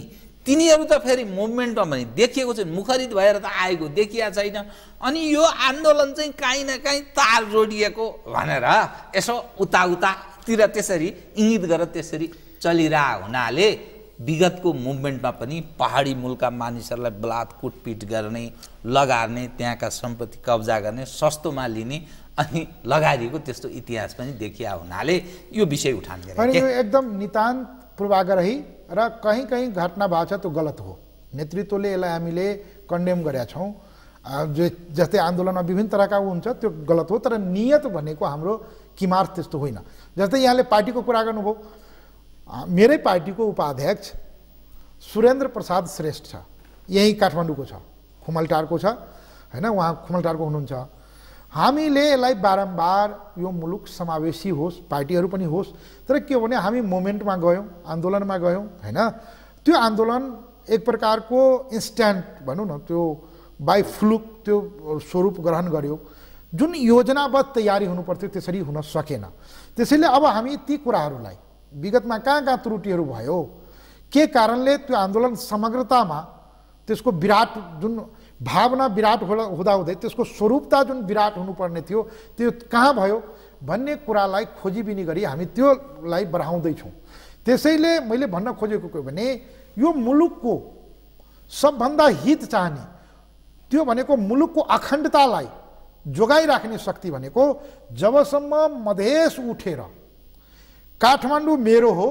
तिनीहरू त फेरि मुभमेन्टमा पनि देखिएको छैन मुखरित भएर त आएको देखिया छैन अनि यो आन्दोलन चाहिँ काहीँ न काहीँ तार जोडिएको भनेर यसो उता उतातिर त्यसरी इङ्गित गरेर त्यसरी चलिरह हुनाले विगतको मुभमेन्टमा पनि पहाडी मूलका मानिसहरूलाई बलात् कुटपिट गर्ने लगार्ने त्यहाँका सम्पत्ति कब्जा गर्ने सस्तोमा लिने अनि लगाएको त्यस्तो इतिहास पनि देखिया हुनाले यो विषय उठान अनि यो एकदम नितान्त पूर्वाग्रही र कहीँ कहीँ घटना भएको छ त्यो गलत हो नेतृत्वले यसलाई हामीले कन्डेम गरेका छौँ जस्तै आन्दोलनमा विभिन्न तरिकाको हुन्छ त्यो गलत हो तर नियत भनेको हाम्रो किमार्थ त्यस्तो होइन जस्तै यहाँले पार्टीको कुरा गर्नुभयो मेरै पार्टीको उपाध्यक्ष सुरेन्द्र प्रसाद श्रेष्ठ छ यहीँ काठमाडौँको छ खुमलटारको छ होइन उहाँ खुमलटारको हुनुहुन्छ हामीले यसलाई बारम्बार यो मुलुक समावेशी होस् पार्टीहरू पनि होस् तर के हो भने हामी मोमेन्टमा गयौँ आन्दोलनमा गयौँ होइन त्यो आन्दोलन एक प्रकारको इन्स्ट्यान्ट भनौँ न त्यो बाई फ्लुक त्यो स्वरूप ग्रहण गर्यो जुन योजनाबद्ध तयारी हुनुपर्थ्यो त्यसरी हुन सकेन त्यसैले अब हामी ती कुराहरूलाई विगतमा कहाँ कहाँ त्रुटिहरू भयो के कारणले त्यो आन्दोलन समग्रतामा त्यसको विराट जुन भावना विराट होला हुँदाहुँदै त्यसको स्वरूपता जुन विराट हुनुपर्ने थियो त्यो कहाँ भयो भन्ने कुरालाई खोजीबिनी गरी हामी त्योलाई बढाउँदैछौँ त्यसैले मैले भन्न खोजेको के भने यो मुलुकको सबभन्दा हित चाहने त्यो भनेको मुलुकको अखण्डतालाई जोगाइराख्ने शक्ति भनेको जबसम्म मधेस उठेर काठमाडौँ मेरो हो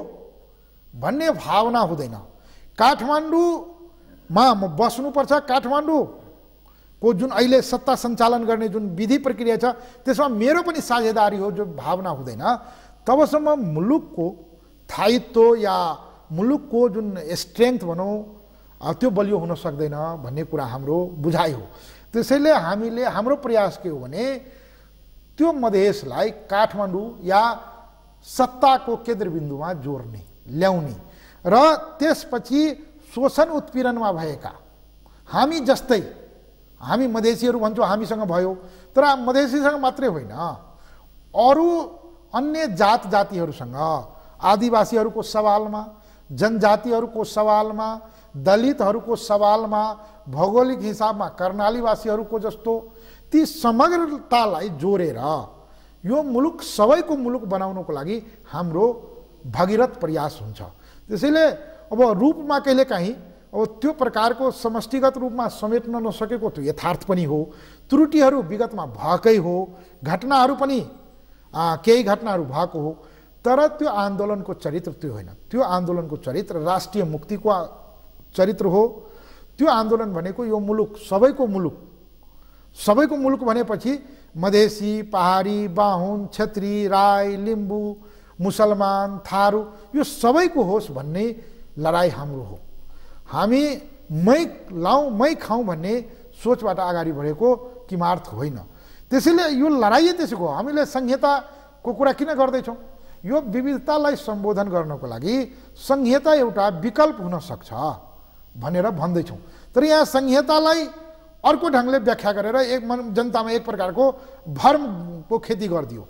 भन्ने भावना हुँदैन काठमाडौँ मा बस्नुपर्छ काठमाडौँको जुन अहिले सत्ता सञ्चालन गर्ने जुन विधि प्रक्रिया छ त्यसमा मेरो पनि साझेदारी हो जो भावना हुँदैन तबसम्म मुलुकको थायित्व या मुलुकको जुन स्ट्रेङ्थ भनौँ त्यो बलियो हुन सक्दैन भन्ने कुरा हाम्रो बुझाइ हो त्यसैले हामीले हाम्रो प्रयास के हो भने त्यो मधेसलाई काठमाडौँ या सत्ताको केन्द्रबिन्दुमा जोड्ने ल्याउने र त्यसपछि शोषण उत्पीडनमा भएका हामी जस्तै हामी मधेसीहरू भन्छौँ हामीसँग भयो तर मधेसीसँग मात्रै होइन अरू अन्य जात जातिहरूसँग आदिवासीहरूको सवालमा जनजातिहरूको सवालमा दलितहरूको सवालमा भौगोलिक हिसाबमा कर्णालीवासीहरूको जस्तो ती समग्रतालाई जोडेर यो मुलुक सबैको मुलुक बनाउनको लागि हाम्रो भगीरथ प्रयास हुन्छ त्यसैले अब रूपमा कहिलेकाहीँ अब त्यो प्रकारको समष्टिगत रूपमा समेट्न नसकेको त्यो यथार्थ पनि हो त्रुटिहरू विगतमा भएकै हो घटनाहरू पनि केही घटनाहरू भएको हो तर त्यो आन्दोलनको चरित्र त्यो होइन त्यो आन्दोलनको चरित्र राष्ट्रिय मुक्तिको चरित्र हो त्यो आन्दोलन भनेको यो मुलुक सबैको मुलुक सबैको मुलुक भनेपछि मधेसी पहाडी बाहुन क्षेत्री राई लिम्बू मुसलमान थारू यो सबैको होस् भन्ने लडाई हाम्रो हो हामी मै लाउँ मै खाउँ भन्ने सोचबाट अगाडि बढेको किमार्थ होइन त्यसैले यो लडाइँ त्यसैको हामीले संहिताको कुरा किन गर्दैछौँ यो विविधतालाई सम्बोधन गर्नको लागि संहिता एउटा विकल्प हुनसक्छ भनेर भन्दैछौँ तर यहाँ संहितालाई अर्को ढङ्गले व्याख्या गरेर एक मन जनतामा एक प्रकारको भर्मको खेती गरिदियो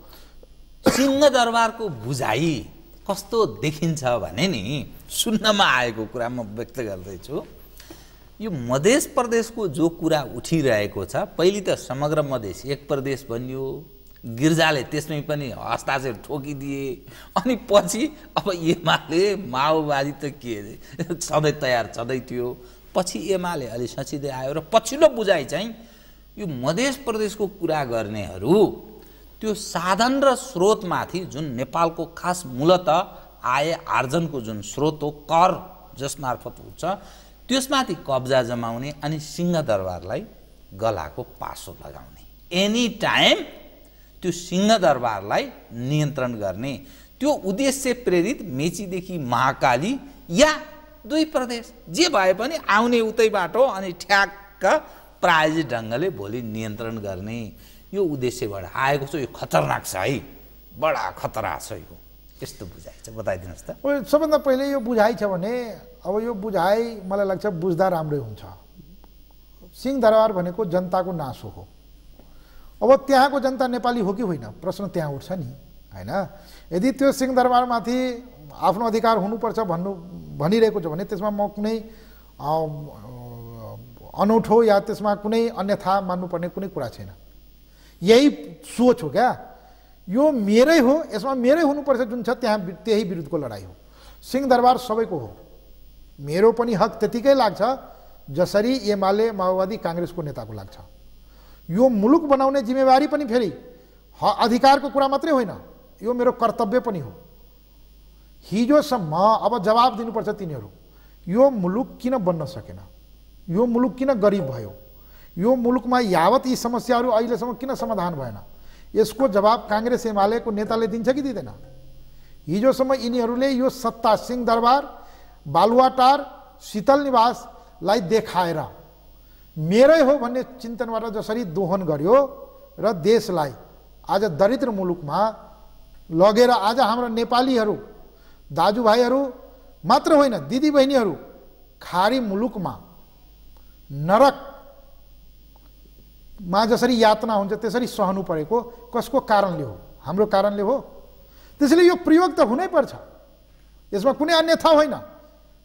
सिंह दरबारको बुझाइ कस्तो देखिन्छ भने नि सुन्नमा आएको कुरा म व्यक्त गर्दैछु यो मधेस प्रदेशको जो कुरा उठिरहेको छ पहिले त समग्र मधेस एक प्रदेश भनियो गिर्जाले त्यसमै पनि हस्ताक्षर ठोकिदिए अनि पछि अब एमाले माओवादी त के सधैँ तयार छँदै थियो पछि एमाले अलि सचिँदै आयो र पछिल्लो बुझाइ चाहिँ यो मधेस प्रदेशको कुरा गर्नेहरू त्यो साधन र स्रोतमाथि जुन नेपालको खास मूलत आय आर्जनको जुन स्रोत हो कर जसमार्फत हुन्छ त्यसमाथि कब्जा जमाउने अनि सिंहदरबारलाई गलाको पासो लगाउने एनी टाइम त्यो सिंहदरबारलाई नियन्त्रण गर्ने त्यो उद्देश्य प्रेरित मेचीदेखि महाकाली या दुई प्रदेश जे भए पनि आउने उतै बाटो अनि ठ्याक्क प्रायोजित ढङ्गले भोलि नियन्त्रण गर्ने यो उद्देश्यबाट आएको छ यो खतरनाक छ है बडा खतरा छ यो यस्तो बुझाइ छ बताइदिनुहोस् त सबभन्दा पहिले यो बुझाइ छ भने अब यो बुझाइ मलाई लाग्छ बुझ्दा राम्रै हुन्छ सिंह दरबार भनेको जनताको नासो हो अब त्यहाँको जनता नेपाली हो कि होइन प्रश्न त्यहाँ उठ्छ नि होइन यदि त्यो सिंहदरबारमाथि आफ्नो अधिकार हुनुपर्छ भन्नु भनिरहेको छ भने त्यसमा म कुनै अनौठो या त्यसमा कुनै अन्यथा मान्नुपर्ने कुनै कुरा छैन यही सोच हो क्या यो मेरै हो यसमा मेरै हुनुपर्छ जुन छ त्यहाँ त्यही विरुद्धको लडाइँ हो सिंहदरबार सबैको हो मेरो पनि हक त्यतिकै लाग्छ जसरी एमाले माओवादी काङ्ग्रेसको नेताको लाग्छ यो मुलुक बनाउने जिम्मेवारी पनि फेरि अधिकारको कुरा मात्रै होइन यो मेरो कर्तव्य पनि हो हिजोसम्म अब जवाब दिनुपर्छ तिनीहरू यो मुलुक किन बन्न सकेन यो मुलुक किन गरिब भयो यो मुलुकमा यावत यी समस्याहरू अहिलेसम्म किन समाधान भएन यसको जवाब काङ्ग्रेस एमालेको नेताले दिन्छ कि दिँदैन हिजोसम्म यिनीहरूले यो सत्ता सिंह दरबार बालुवाटार शीतल निवासलाई देखाएर मेरै हो भन्ने चिन्तनबाट जसरी दोहन गर्यो र देशलाई आज दरिद्र मुलुकमा लगेर आज हाम्रा नेपालीहरू दाजुभाइहरू मात्र होइन दिदीबहिनीहरू खारी मुलुकमा नरक मा जसरी यातना हुन्छ त्यसरी सहनु परेको कसको कारणले हो हाम्रो कारणले हो त्यसैले यो प्रयोग त हुनैपर्छ यसमा कुनै अन्यथा होइन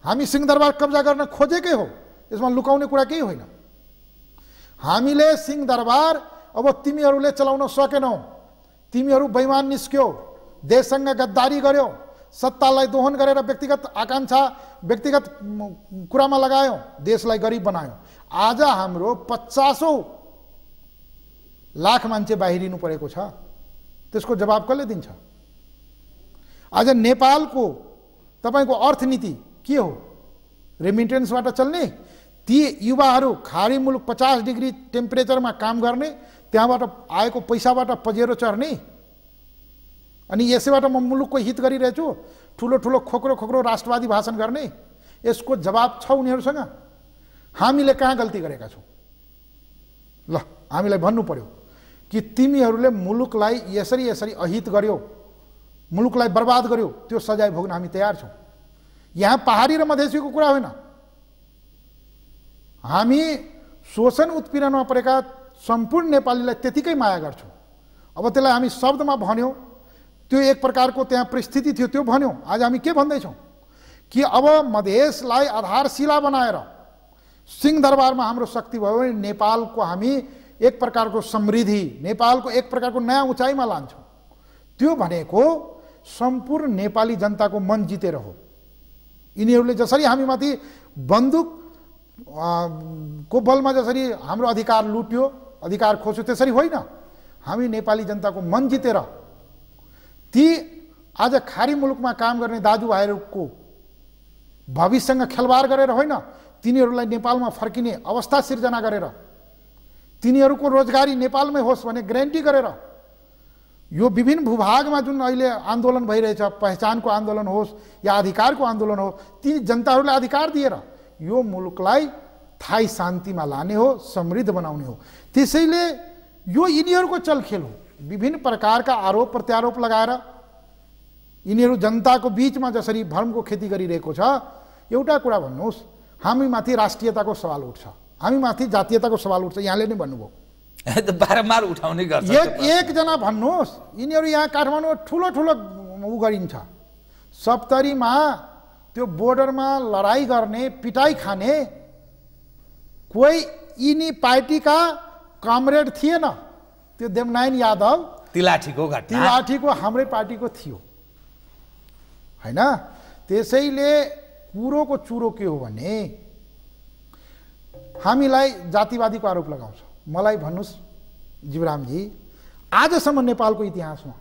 हामी सिंहदरबार कब्जा गर्न खोजेकै हो यसमा लुकाउने कुरा केही होइन हामीले सिंहदरबार अब तिमीहरूले चलाउन सकेनौ तिमीहरू बैमान निस्क्यौ देशसँग गद्दारी गर्यौ सत्तालाई दोहन गरेर व्यक्तिगत आकाङ्क्षा व्यक्तिगत कुरामा लगायौँ देशलाई गरिब बनायौँ आज हाम्रो पचासौँ लाख मान्छे बाहिरिनु परेको छ त्यसको जवाब कसले दिन्छ आज नेपालको तपाईँको अर्थनीति के हो रेमिटेन्सबाट चल्ने ती युवाहरू खाडी मुलुक पचास डिग्री टेम्परेचरमा काम गर्ने त्यहाँबाट आएको पैसाबाट पजेरो चढ्ने अनि यसैबाट म मुलुकको हित गरिरहेछु ठुलो ठुलो खोक्रो खोक्रो राष्ट्रवादी भाषण गर्ने यसको जवाब छ उनीहरूसँग हामीले कहाँ गल्ती गरेका छौँ ल हामीलाई भन्नु पऱ्यो कि तिमीहरूले मुलुकलाई यसरी यसरी अहित गर्यो मुलुकलाई बर्बाद गर्यो त्यो सजाय भोग्न हामी तयार छौँ यहाँ पहाडी र मधेसीको कुरा होइन हामी शोषण उत्पीडनमा परेका सम्पूर्ण नेपालीलाई त्यतिकै माया गर्छौँ अब त्यसलाई हामी शब्दमा भन्यौँ त्यो एक प्रकारको त्यहाँ परिस्थिति थियो त्यो भन्यो आज हामी के भन्दैछौँ कि अब मधेसलाई आधारशिला बनाएर सिंहदरबारमा हाम्रो शक्ति भयो भने नेपालको हामी एक प्रकारको समृद्धि नेपालको एक प्रकारको नयाँ उचाइमा लान्छौँ त्यो भनेको सम्पूर्ण नेपाली जनताको मन जितेर हो यिनीहरूले जसरी हामीमाथि बन्दुक को बलमा जसरी हाम्रो अधिकार लुट्यो अधिकार खोज्यो त्यसरी होइन हामी नेपाली जनताको मन जितेर ती आज खारी मुलुकमा काम गर्ने दाजुभाइहरूको भविष्यसँग खेलवाड गरेर होइन तिनीहरूलाई नेपालमा फर्किने अवस्था सिर्जना गरेर तिनीहरूको रोजगारी नेपालमै होस् भने ग्यारेन्टी गरेर यो विभिन्न भूभागमा जुन अहिले आन्दोलन भइरहेछ पहिचानको आन्दोलन होस् या अधिकारको आन्दोलन होस् ती जनताहरूलाई अधिकार दिएर यो मुलुकलाई थाई शान्तिमा लाने हो समृद्ध बनाउने हो त्यसैले यो यिनीहरूको चलखेल हो विभिन्न प्रकारका आरोप प्रत्यारोप लगाएर यिनीहरू जनताको बिचमा जसरी भ्रमको खेती गरिरहेको छ एउटा कुरा भन्नुहोस् हामीमाथि राष्ट्रियताको सवाल उठ्छ माथि जातीयताको सवाल उठ्छ यहाँले नै भन्नुभयो बारम्बार उठाउने गर्छ एक एकजना भन्नुहोस् यिनीहरू यहाँ काठमाडौँमा ठुलो ठुलो ऊ गरिन्छ सप्तरीमा त्यो बोर्डरमा लडाइँ गर्ने पिटाइ खाने कोही यिनी पार्टीका कमरेड थिएन त्यो देवनायन यादव तिलाठीको तिलाठीको हाम्रै पार्टीको थियो होइन त्यसैले कुरोको चुरो के हो भने हामीलाई जातिवादीको आरोप लगाउँछ मलाई भन्नुहोस् जीवरामजी आजसम्म नेपालको इतिहासमा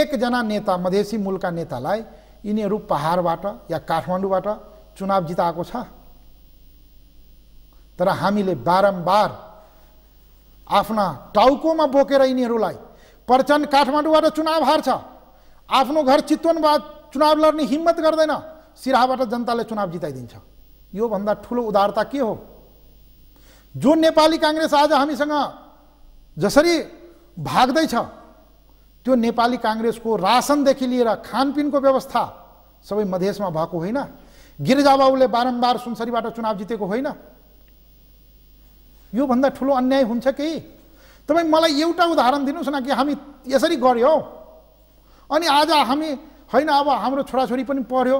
एकजना नेता मधेसी मूलका नेतालाई यिनीहरू पहाडबाट या काठमाडौँबाट चुनाव जिताएको छ तर हामीले बारम्बार आफ्ना टाउकोमा बोकेर यिनीहरूलाई प्रचण्ड काठमाडौँबाट चुनाव हार्छ आफ्नो घर चितवनबाट चुनाव लड्ने हिम्मत गर्दैन सिराहाबाट जनताले चुनाव जिताइदिन्छ योभन्दा ठुलो उदारता के हो जो नेपाली काङ्ग्रेस आज हामीसँग जसरी भाग्दैछ त्यो नेपाली काङ्ग्रेसको रासनदेखि लिएर खानपिनको व्यवस्था सबै मधेसमा भएको होइन गिरिजाबाबुले बारम्बार सुनसरीबाट चुनाव जितेको होइन योभन्दा ठुलो अन्याय हुन्छ कि तपाईँ मलाई एउटा उदाहरण दिनुहोस् न कि हामी यसरी गऱ्यौँ अनि आज हामी होइन अब हाम्रो छोराछोरी पनि पढ्यो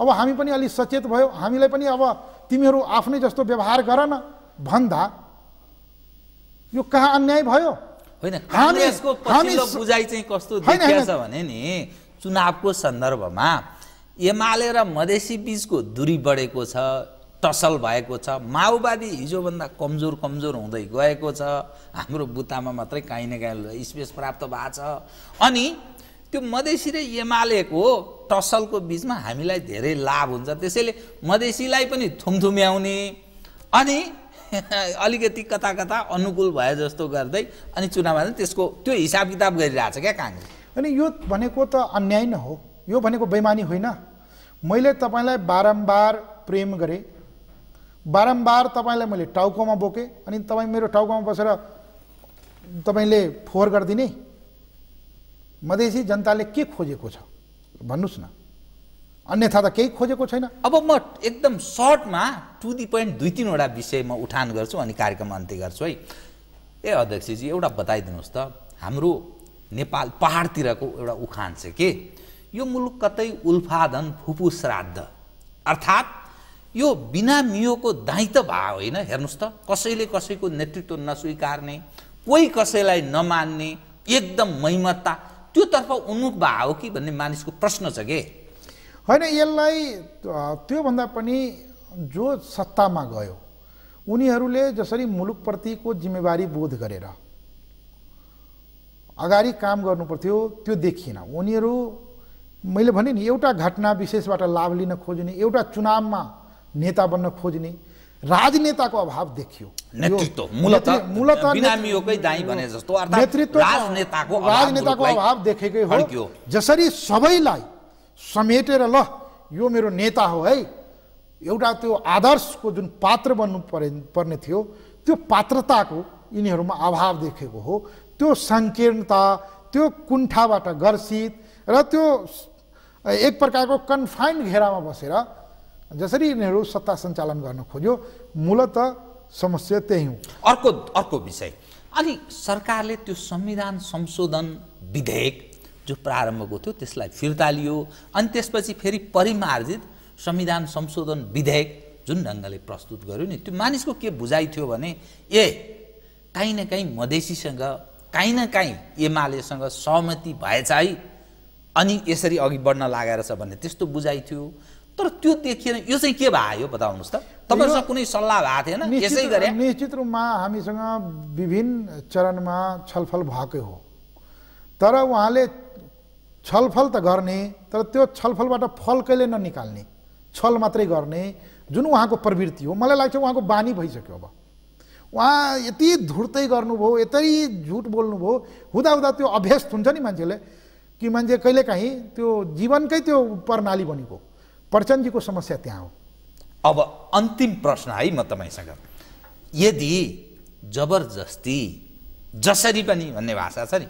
अब हामी पनि अलिक सचेत भयो हामीलाई पनि अब तिमीहरू आफ्नै जस्तो व्यवहार गर न भन्दा यो कहाँ अन्याय भयो होइन यसको पछिल्लो बुझाइ चाहिँ कस्तो देखिया छ भने नि चुनावको सन्दर्भमा एमाले र मधेसी बिचको दूरी बढेको छ टसल भएको छ माओवादी हिजोभन्दा कमजोर कमजोर हुँदै गएको छ हाम्रो बुत्तामा मात्रै काहीँ न काहीँ स्पेस प्राप्त भएको छ अनि त्यो मधेसी र एमालेको टसलको बिचमा हामीलाई धेरै लाभ हुन्छ त्यसैले मधेसीलाई पनि थुमथुम्याउने अनि अलिकति कता कता अनुकूल भए जस्तो गर्दै अनि चुनावमा त्यसको त्यो हिसाब किताब गरिरहेछ क्या काङ्ग्रेस अनि यो भनेको त अन्याय नै हो यो भनेको बेमानी होइन मैले तपाईँलाई बारम्बार प्रेम गरेँ बारम्बार तपाईँलाई मैले टाउकोमा बोकेँ अनि तपाईँ मेरो टाउकोमा बसेर तपाईँले फोहोर गरिदिने मधेसी जनताले के खोजेको छ भन्नुहोस् न अन्यथा त केही खोजेको छैन अब म एकदम सर्टमा टु दि पोइन्ट दुई तिनवटा विषय म उठान गर्छु अनि कार्यक्रम अन्त्य गर्छु है ए अध्यक्षजी एउटा बताइदिनुहोस् त हाम्रो नेपाल पहाडतिरको एउटा उखान छ के यो मुलुक कतै उल्फादन फुपु श्राद्ध अर्थात् यो बिना मियोको दाइ त भा होइन हेर्नुहोस् त कसैले कसैको नेतृत्व नस्वीकार्ने कोही कसैलाई नमान्ने एकदम मैमत्ता त्योतर्फ उन्मुख भा हो कि भन्ने मानिसको प्रश्न छ के होइन यसलाई त्योभन्दा पनि जो सत्तामा गयो उनीहरूले जसरी मुलुकप्रतिको जिम्मेवारी बोध गरेर अगाडि काम गर्नुपर्थ्यो त्यो देखिएन उनीहरू मैले भने नि एउटा घटना विशेषबाट लाभ लिन खोज्ने एउटा चुनावमा नेता बन्न खोज्ने राजनेताको अभाव देखियो नेतृत्व राजनेताको अभाव देखेकै हो जसरी सबैलाई समेटेर ल यो मेरो नेता हो है एउटा त्यो आदर्शको जुन पात्र बन्नु परे पर्ने थियो त्यो पात्रताको यिनीहरूमा अभाव देखेको हो त्यो सङ्कीर्णता त्यो कुण्ठाबाट गर्सित र त्यो एक प्रकारको कन्फाइन्ड घेरामा बसेर जसरी यिनीहरू सत्ता सञ्चालन गर्न खोज्यो मूलत समस्या त्यही हो अर्को अर्को विषय अनि सरकारले त्यो संविधान संशोधन विधेयक जो प्रारम्भको थियो त्यसलाई फिर्ता लियो अनि त्यसपछि फेरि परिमार्जित संविधान संशोधन विधेयक जुन ढङ्गले प्रस्तुत गर्यो नि त्यो मानिसको के बुझाइ थियो भने ए काहीँ न काहीँ मधेसीसँग काहीँ न काहीँ एमालेसँग सहमति भएछ है अनि यसरी अघि बढ्न लागेर छ भन्ने त्यस्तो बुझाइ थियो तर त्यो देखिएन यो चाहिँ के भयो बताउनुहोस् त तपाईँसँग कुनै सल्लाह भएको थिएन यसै गरे निश्चित रूपमा हामीसँग विभिन्न चरणमा छलफल भएकै हो तर उहाँले छलफल त गर्ने तर त्यो छलफलबाट फल कहिले ननिकाल्ने छल मात्रै गर्ने जुन उहाँको प्रवृत्ति हो मलाई लाग्छ उहाँको बानी भइसक्यो अब उहाँ यति धुर्तै गर्नुभयो यति झुट बोल्नुभयो हुँदाहुँदा त्यो अभ्यस्त हुन्छ नि मान्छेले कि मान्छे कहिलेकाहीँ त्यो जीवनकै त्यो प्रणाली बनेको प्रचण्डजीको समस्या त्यहाँ हो अब अन्तिम प्रश्न है म तपाईँसँग यदि जबरजस्ती जसरी पनि भन्ने भाषा छ नि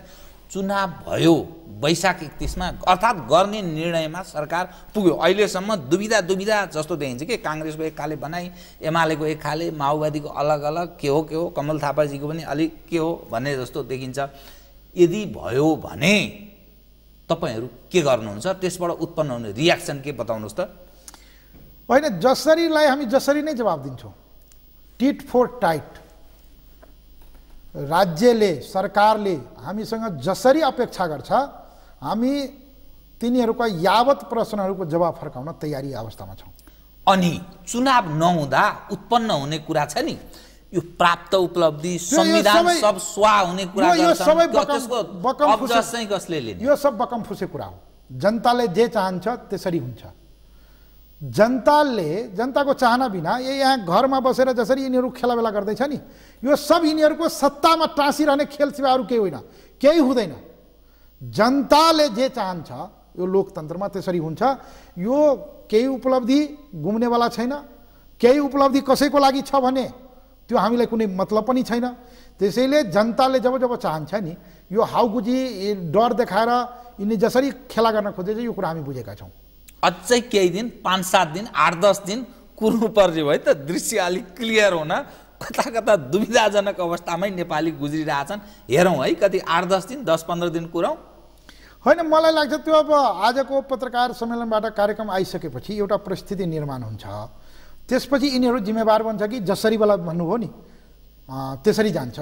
चुनाव भयो वैशाख एकतिसमा अर्थात् गर्ने निर्णयमा सरकार पुग्यो अहिलेसम्म दुविधा दुविधा जस्तो देखिन्छ कि काङ्ग्रेसको एक खाले बनाई एमालेको एक खाले माओवादीको अलग अलग के हो के हो कमल थापाजीको पनि अलिक के हो भन्ने जस्तो देखिन्छ यदि भयो भने तपाईँहरू के गर्नुहुन्छ त्यसबाट उत्पन्न हुने रियाक्सन के बताउनुहोस् त होइन जसरीलाई हामी जसरी नै जवाब दिन्छौँ टिट फोर टाइट राज्यले सरकारले हामीसँग जसरी अपेक्षा गर्छ हामी तिनीहरूका यावत प्रश्नहरूको जवाब फर्काउन तयारी अवस्थामा छौँ अनि चुनाव नहुँदा उत्पन्न हुने कुरा छ नि यो प्राप्त उपलब्धि संविधान सब स्वा हुने कुरा यो सबै कसले लिने यो सब बकमफुसे कुरा हो जनताले जे चाहन्छ त्यसरी हुन्छ जनताले जनताको चाहना बिना ए यहाँ घरमा बसेर जसरी यिनीहरू खेलाबेला गर्दैछ नि यो सब यिनीहरूको सत्तामा टाँसिरहने खेल सिवा अरू केही होइन केही हुँदैन जनताले जे चाहन्छ यो लोकतन्त्रमा त्यसरी हुन्छ यो केही उपलब्धि घुम्नेवाला छैन केही उपलब्धि कसैको लागि छ भने त्यो हामीलाई कुनै मतलब पनि छैन त्यसैले जनताले जब जब चाहन्छ नि यो हाउगुजी डर देखाएर यिनी जसरी खेला गर्न खोजेछ यो कुरा हामी बुझेका छौँ अझै केही दिन पाँच सात दिन आठ दस दिन कुर्नु कुर्नुपर्ने भयो त दृश्य अलिक क्लियर हुन कता कता दुविधाजनक अवस्थामै नेपाली गुज्रिरहेछन् हेरौँ है कति आठ दस दिन दस पन्ध्र दिन कुरौँ होइन मलाई लाग्छ त्यो अब आजको पत्रकार सम्मेलनबाट कार्यक्रम आइसकेपछि एउटा परिस्थिति निर्माण हुन्छ त्यसपछि यिनीहरू जिम्मेवार बन्छ कि जसरी बेला भन्नुभयो नि त्यसरी जान्छ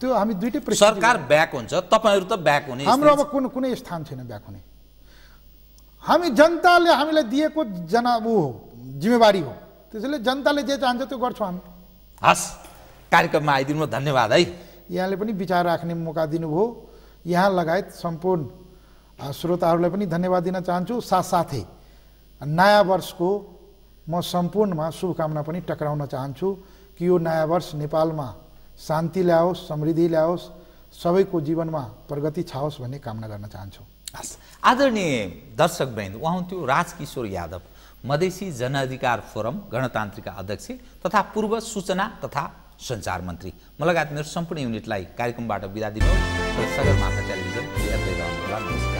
त्यो हामी दुइटै सरकार ब्याक हुन्छ तपाईँहरू त ब्याक हुने हाम्रो अब कुन कुनै स्थान छैन ब्याक हुने हामी जनताले हामीलाई दिएको जना ऊ हो जिम्मेवारी हो त्यसैले जनताले जे चाहन्छ त्यो गर्छौँ हामी हस् कार्यक्रममा आइदिनु धन्यवाद है यहाँले पनि विचार राख्ने मौका दिनुभयो यहाँ लगायत सम्पूर्ण श्रोताहरूलाई पनि धन्यवाद दिन चाहन्छु साथसाथै नयाँ वर्षको म सम्पूर्णमा शुभकामना पनि टक्राउन चाहन्छु कि यो नयाँ वर्ष नेपालमा शान्ति ल्याओस् समृद्धि ल्याओस् सबैको जीवनमा प्रगति छाओस् भन्ने कामना गर्न चाहन्छु हस् आदरणीय दर्शक बहिनी उहाँ राजकिशोर यादव मधेसी जनअधिकार फोरम गणतान्त्रिक अध्यक्ष तथा पूर्व सूचना तथा सञ्चार मन्त्री म लगायत मेरो सम्पूर्ण युनिटलाई कार्यक्रमबाट बिदा दिनुहोस् र सगरमाथा टेलिभिजन हेर्दै रहनुहोला नमस्कार